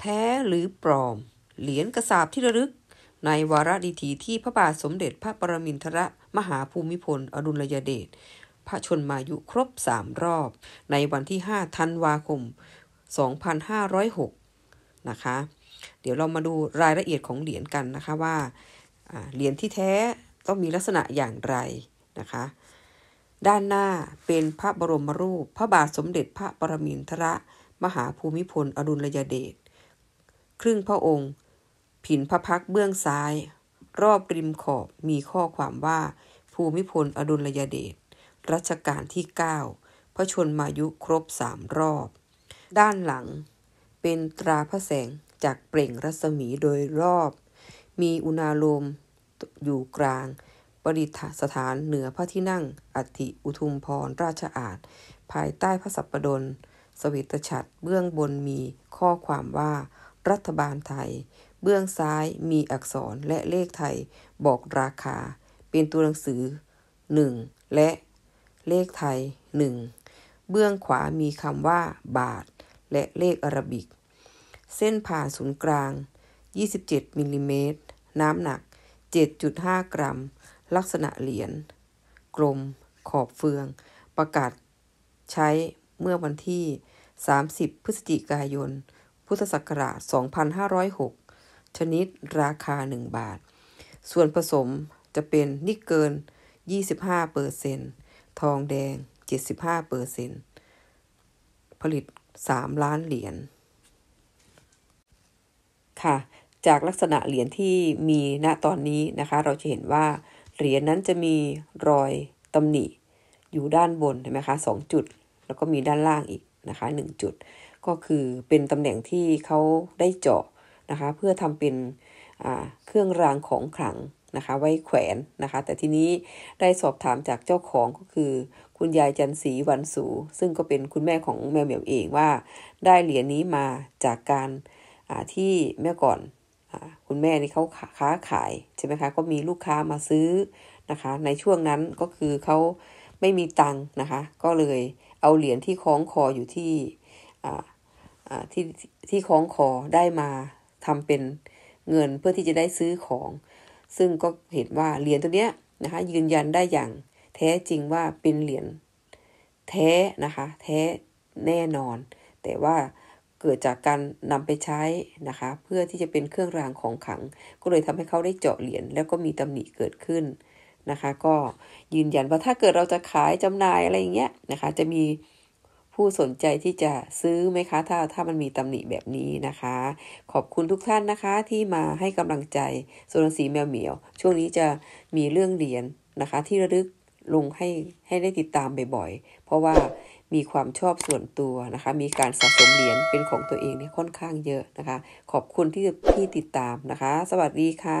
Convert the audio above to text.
แท้หรือปลอม เหรียญกระสาบที่ระลึก ในวาระดีถีที่พระบาทสมเด็จ พระปรมินทรมหาภูมิพลอดุลยเดชพระชนมายุครบสามรอบในวันที่5ธันวาคม 2506นะคะเดี๋ยวเรามาดูรายละเอียดของเหรียญกันนะคะว่าเหรียญที่แท้ต้องมีลักษณะอย่างไรนะคะด้านหน้าเป็นพระบรมรูป พระบาทสมเด็จพระปรมินทรมหาภูมิพลอดุลยเดชครึ่งพระองค์ ผินพระพักเบื้องซ้าย รอบริมขอบมีข้อความว่า ภูมิพลอดุลยเดชรัชกาลที่ 9 พระชนมายุครบสามรอบ ด้านหลัง เป็นตราพระแสงจากเปล่งรัศมีโดยรอบ มีอุณาโลมอยู่กลาง ปริดสถานเหนือพระที่นั่งอธิอุทุมพรราชอาณภายใต้พระสัปปดลสวิตฉัตรเบื้องบนมีข้อความว่ารัฐบาลไทย เบื้องซ้ายมีอักษรและเลขไทยบอกราคาเป็นตัวหนังสือ 1 และเลขไทย 1 เบื้องขวามีคำว่าบาท และเลขอารบิก เส้นผ่าศูนย์กลาง 27มิลลิเมตรน้ำหนัก 7.5 กรัม ลักษณะเหรียญกลมขอบเฟือง ประกาศใช้เมื่อวันที่ 30 พฤศจิกายนพุทธศักราช 2506 ชนิด ราคา 1 บาท ส่วนผสมจะเป็นนิกเกิล 25เปอร์เซนทองแดง 75 เปอร์เซนผลิต 3 ล้านเหรียญ ค่ะ จากลักษณะเหรียญที่มีณตอนนี้นะคะ เราจะเห็นว่าเหรียญนั้นจะมีรอยตำหนิอยู่ด้านบนเห็นไหมคะสจุด แล้วก็มีด้านล่างอีกนะคะ 1 จุดก็คือเป็นตำแหน่งที่เขาได้เจาะนะคะ เพื่อทำเป็นเครื่องรางของขลังนะคะ ไว้แขวนนะคะ แต่ทีนี้ได้สอบถามจากเจ้าของก็คือ คุณยายจันศรีวันสูซึ่งก็เป็นคุณแม่ของแมวเหมียวเองว่า ได้เหรียญนี้มาจากการที่เมื่อก่อนอคุณแม่นี่เขาค้าขายใช่ไหมคะ ก็มีลูกค้ามาซื้อนะคะ ในช่วงนั้นก็คือเขาไม่มีตังค์นะคะ ก็เลยเอาเหรียญที่คล้องคออยู่ที่ที่ ที่คล้องคอได้มา ทำ เป็นเงินเพื่อที่จะได้ซื้อของ ซึ่งก็เห็นว่าเหรียญตัวเนี้ย นะคะ ยืนยันได้อย่าง แท้จริงว่าเป็นเหรียญแท้นะคะ แท้แน่นอน แต่ว่าเกิดจากการนำไปใช้นะคะ เพื่อที่จะเป็นเครื่องรางของขัง ก็เลยทำให้เขาได้เจาะเหรียญแล้วก็มีตำหนิเกิดขึ้นนะคะ ก็ยืนยันว่าถ้าเกิดเราจะขายจำหน่ายอะไรอย่างเงี้ยนะคะ จะมีผู้สนใจที่จะซื้อไหมคะ ถ้าถ้ามันมีตำหนิแบบนี้นะคะ ขอบคุณทุกท่านนะคะที่มาให้กำลังใจโซนสีแมวเหมียว ช่วงนี้จะมีเรื่องเหรียญนนะคะ ที่ระลึกลงให้ให้ได้ติดตามบ่อยๆ เพราะว่ามีความชอบส่วนตัวนะคะ มีการสะสมเหรียญเป็นของตัวเองเนี่ยค่อนข้างเยอะนะคะ ขอบคุณที่ที่ติดตามนะคะ สวัสดีค่ะ